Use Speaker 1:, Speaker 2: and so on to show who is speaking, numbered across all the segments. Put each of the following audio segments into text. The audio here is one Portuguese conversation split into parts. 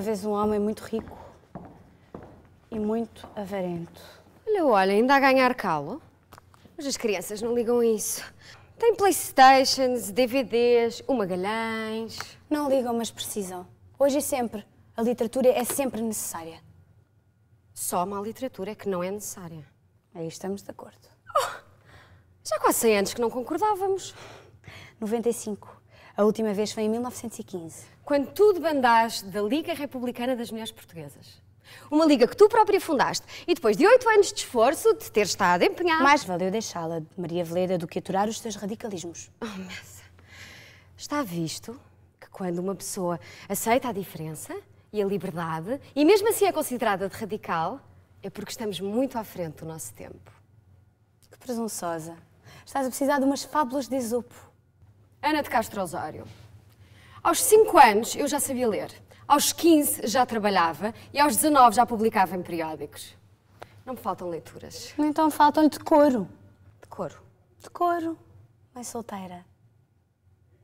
Speaker 1: uma vez um homem muito rico e muito avarento. Olha, olha, ainda a ganhar calo. Mas as crianças não ligam isso. Tem Playstations, DVDs, o Magalhães. Não ligam, mas precisam. Hoje e sempre. A literatura é sempre necessária. Só a má literatura é que não é necessária. Aí estamos de acordo. Oh, já quase 100 anos que não concordávamos. 95. A última vez foi em 1915. Quando tu debandaste da Liga Republicana das Mulheres Portuguesas. Uma liga que tu própria fundaste e depois de oito anos de esforço de ter estado empenhada. Mais valeu deixá-la, Maria Veleda, do que aturar os teus radicalismos. Oh, mas está visto que quando uma pessoa aceita a diferença e a liberdade e mesmo assim é considerada de radical, é porque estamos muito à frente do nosso tempo. Que presunçosa. Estás a precisar de umas fábulas de Esopo. Ana de Castro Osório. Aos 5 anos eu já sabia ler, aos 15 já trabalhava e aos 19 já publicava em periódicos. Não me faltam leituras. Então faltam-lhe de couro. De couro? De couro. Mãe solteira.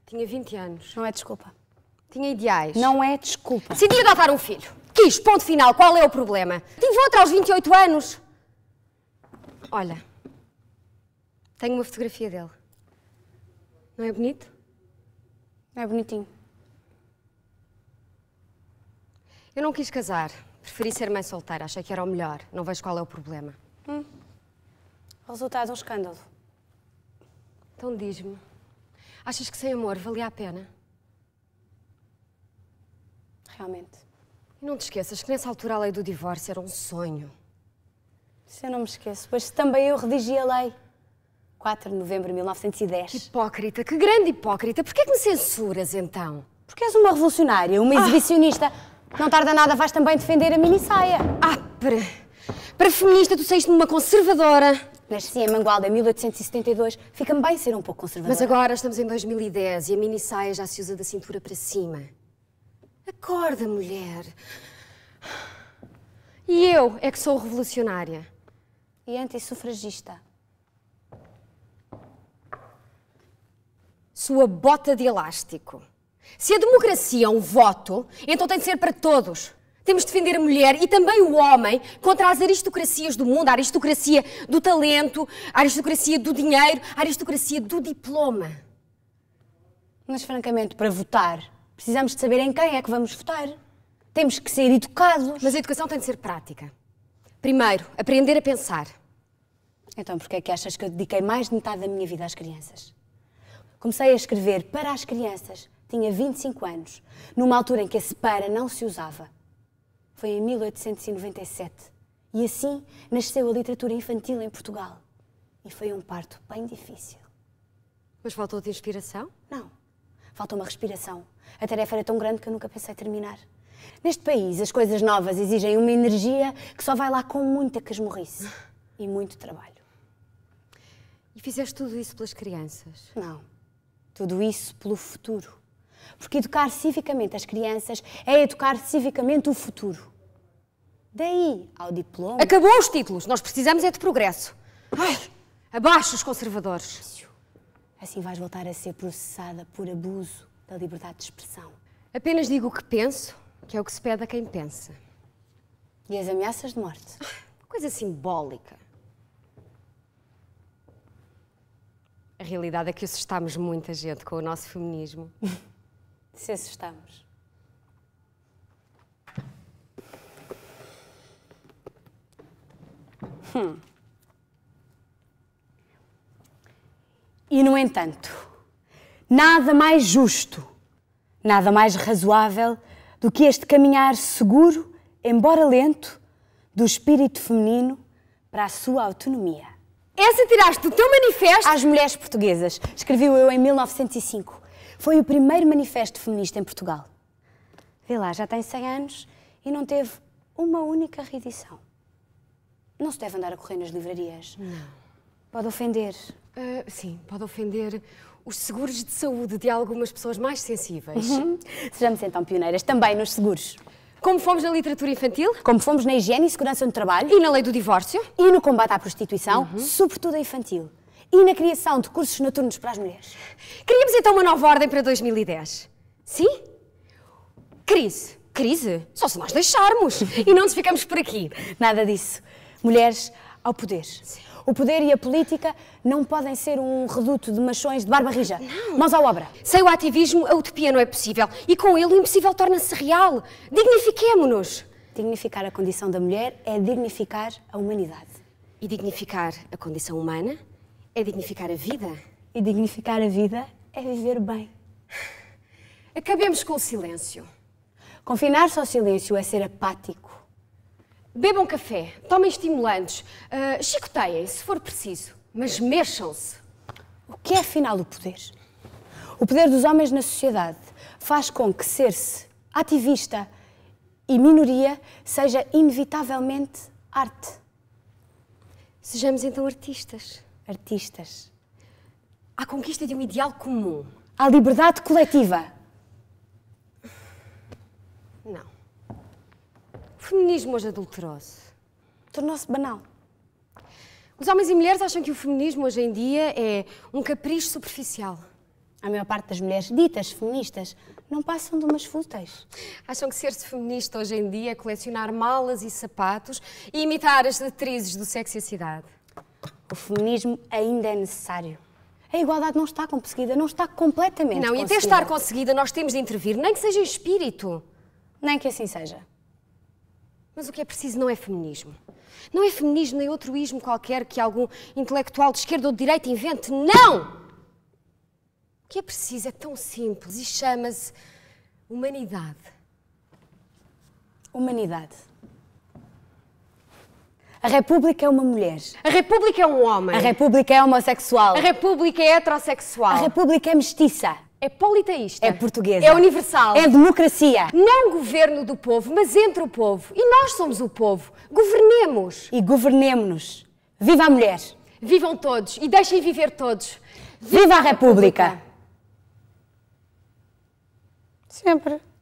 Speaker 1: Tinha 20 anos. Não é desculpa. Tinha ideais. Não é desculpa. Decidi adotar um filho. Quis, ponto final, qual é o problema? Tive outro aos 28 anos. Olha, tenho uma fotografia dele. Não é bonito? É bonitinho. Eu não quis casar. Preferi ser mãe solteira. Achei que era o melhor. Não vejo qual é o problema. Hum. O resultado é um escândalo. Então diz-me. Achas que sem amor valia a pena? Realmente. E não te esqueças que nessa altura a lei do divórcio era um sonho. Se eu não me esqueço, pois também eu redigi a lei. 4 de novembro de 1910. Hipócrita, que grande hipócrita. Porquê é que me censuras, então? Porque és uma revolucionária, uma ah. exibicionista. Ah. Não tarda nada, vais também defender a mini saia. Ah, para... Para feminista, tu saíste numa conservadora. Nasci em Mangualda em 1872. Fica-me bem ser um pouco conservadora. Mas agora estamos em 2010 e a mini saia já se usa da cintura para cima. Acorda, mulher. E eu é que sou revolucionária. E anti sua bota de elástico. Se a democracia é um voto, então tem de ser para todos. Temos de defender a mulher e também o homem contra as aristocracias do mundo, a aristocracia do talento, a aristocracia do dinheiro, a aristocracia do diploma. Mas francamente, para votar, precisamos de saber em quem é que vamos votar. Temos que ser educados. Mas a educação tem de ser prática. Primeiro, aprender a pensar. Então, porquê é que achas que eu dediquei mais de metade da minha vida às crianças? Comecei a escrever para as crianças. Tinha 25 anos, numa altura em que a separa não se usava. Foi em 1897. E assim nasceu a literatura infantil em Portugal. E foi um parto bem difícil. Mas faltou-te inspiração? Não. Faltou uma respiração. A tarefa era tão grande que eu nunca pensei terminar. Neste país, as coisas novas exigem uma energia que só vai lá com muita casmurrice e muito trabalho. E fizeste tudo isso pelas crianças? Não. Tudo isso pelo futuro. Porque educar civicamente as crianças é educar civicamente o futuro. Daí ao diploma. Acabou os títulos, nós precisamos é de progresso. Ai, abaixo os conservadores. Assim vais voltar a ser processada por abuso da liberdade de expressão. Apenas digo o que penso, que é o que se pede a quem pensa. E as ameaças de morte? Coisa simbólica. A realidade é que assustamos muita gente com o nosso feminismo. Se assustamos. Hum. E, no entanto, nada mais justo, nada mais razoável do que este caminhar seguro, embora lento, do espírito feminino para a sua autonomia. Essa é assim, tiraste do teu manifesto às mulheres portuguesas. Escrevi-o eu em 1905. Foi o primeiro manifesto feminista em Portugal. Vê lá, já tem 100 anos e não teve uma única reedição. Não se deve andar a correr nas livrarias. Não. Pode ofender. Uh, sim, pode ofender os seguros de saúde de algumas pessoas mais sensíveis. Uhum. Sejamos então pioneiras também nos seguros. Como fomos na literatura infantil? Como fomos na higiene e segurança no trabalho? E na lei do divórcio? E no combate à prostituição, uhum. sobretudo a infantil? E na criação de cursos noturnos para as mulheres? Queríamos então uma nova ordem para 2010. Sim? Crise. Crise? Só se nós deixarmos. e não nos ficamos por aqui. Nada disso. Mulheres ao poder. Sim. O poder e a política não podem ser um reduto de machões de barba rija. Não. Mãos à obra. Sem o ativismo, a utopia não é possível. E com ele, o impossível torna-se real. Dignifiquemo-nos. Dignificar a condição da mulher é dignificar a humanidade. E dignificar a condição humana é dignificar a vida. E dignificar a vida é viver bem. Acabemos com o silêncio. Confinar-se ao silêncio é ser apático Bebam café, tomem estimulantes, uh, chicoteiem se for preciso, mas mexam-se. O que é afinal o poder? O poder dos homens na sociedade faz com que ser-se ativista e minoria seja inevitavelmente arte. Sejamos então artistas. Artistas. À conquista de um ideal comum. À liberdade coletiva. Não feminismo hoje adulterou-se. Tornou-se banal. Os homens e mulheres acham que o feminismo hoje em dia é um capricho superficial. A maior parte das mulheres ditas feministas não passam de umas fúteis. Acham que ser-se feminista hoje em dia é colecionar malas e sapatos e imitar as atrizes do sexo e a cidade. O feminismo ainda é necessário. A igualdade não está conseguida, não está completamente não, conseguida. Não, e até estar conseguida nós temos de intervir, nem que seja em espírito. Nem que assim seja. Mas o que é preciso não é feminismo. Não é feminismo nem outroísmo qualquer que algum intelectual de esquerda ou de direita invente. Não! O que é preciso é tão simples e chama-se humanidade. Humanidade. A República é uma mulher. A República é um homem. A República é homossexual. A República é heterossexual. A República é mestiça. É politeísta. É portuguesa. É universal. É democracia. Não governo do povo, mas entre o povo. E nós somos o povo. Governemos. E governemos-nos. Viva a mulher. Vivam todos e deixem viver todos. Viva, Viva a República. República. Sempre.